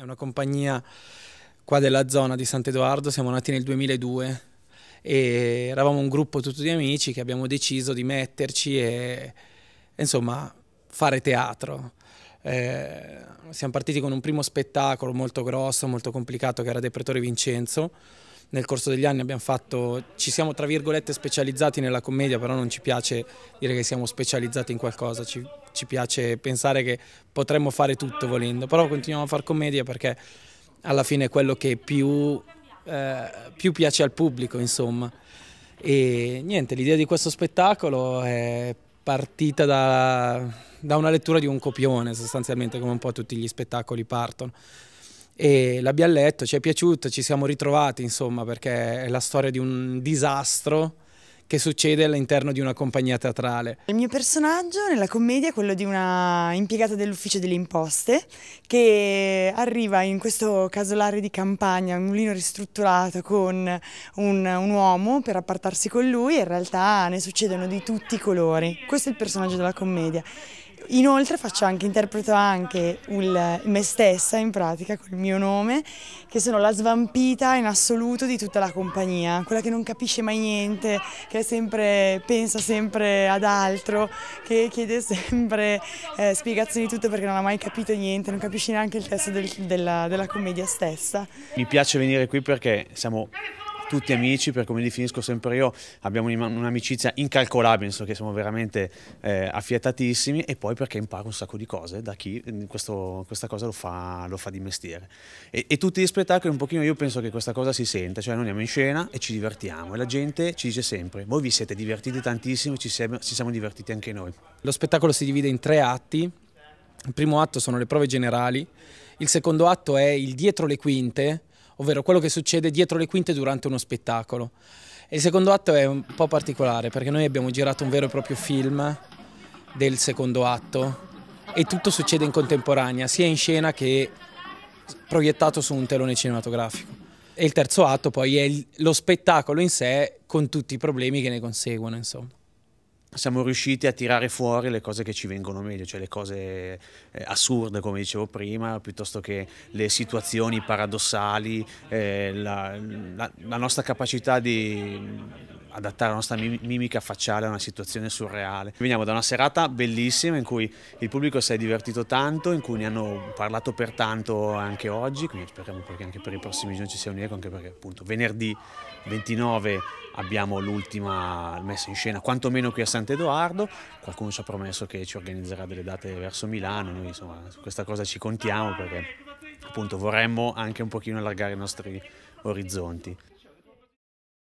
È una compagnia qua della zona di Sant'Edoardo, siamo nati nel 2002 e eravamo un gruppo tutto di amici che abbiamo deciso di metterci e insomma fare teatro. Eh, siamo partiti con un primo spettacolo molto grosso, molto complicato che era De Pretori Vincenzo nel corso degli anni abbiamo fatto, ci siamo tra virgolette specializzati nella commedia, però non ci piace dire che siamo specializzati in qualcosa, ci, ci piace pensare che potremmo fare tutto volendo, però continuiamo a fare commedia perché alla fine è quello che più, eh, più piace al pubblico, insomma. E niente, l'idea di questo spettacolo è partita da, da una lettura di un copione, sostanzialmente come un po' tutti gli spettacoli partono e l'abbiamo letto, ci è piaciuto, ci siamo ritrovati insomma perché è la storia di un disastro che succede all'interno di una compagnia teatrale. Il mio personaggio nella commedia è quello di una impiegata dell'ufficio delle imposte che arriva in questo casolare di campagna, un mulino ristrutturato con un, un uomo per appartarsi con lui e in realtà ne succedono di tutti i colori. Questo è il personaggio della commedia. Inoltre faccio anche, interpreto anche il, me stessa in pratica col mio nome, che sono la svampita in assoluto di tutta la compagnia, quella che non capisce mai niente, che sempre, pensa sempre ad altro, che chiede sempre eh, spiegazioni di tutto perché non ha mai capito niente, non capisce neanche il testo del, della, della commedia stessa. Mi piace venire qui perché siamo tutti amici, per come definisco sempre io, abbiamo un'amicizia incalcolabile, nel senso che siamo veramente eh, affiatatissimi e poi perché imparo un sacco di cose da chi mm, questo, questa cosa lo fa, lo fa, di mestiere. E, e tutti gli spettacoli un pochino io penso che questa cosa si senta, cioè noi andiamo in scena e ci divertiamo e la gente ci dice sempre, voi vi siete divertiti tantissimo, ci ci siamo divertiti anche noi. Lo spettacolo si divide in tre atti, il primo atto sono le prove generali, il secondo atto è il dietro le quinte, ovvero quello che succede dietro le quinte durante uno spettacolo. il secondo atto è un po' particolare perché noi abbiamo girato un vero e proprio film del secondo atto e tutto succede in contemporanea, sia in scena che proiettato su un telone cinematografico. E il terzo atto poi è lo spettacolo in sé con tutti i problemi che ne conseguono, insomma siamo riusciti a tirare fuori le cose che ci vengono meglio, cioè le cose eh, assurde, come dicevo prima, piuttosto che le situazioni paradossali, eh, la, la, la nostra capacità di adattare la nostra mimica facciale a una situazione surreale. Veniamo da una serata bellissima in cui il pubblico si è divertito tanto, in cui ne hanno parlato per tanto anche oggi, quindi speriamo che anche per i prossimi giorni ci sia un eco, anche perché appunto venerdì 29 abbiamo l'ultima messa in scena, quantomeno qui a Sant'Edoardo, qualcuno ci ha promesso che ci organizzerà delle date verso Milano, noi insomma su questa cosa ci contiamo perché appunto vorremmo anche un pochino allargare i nostri orizzonti.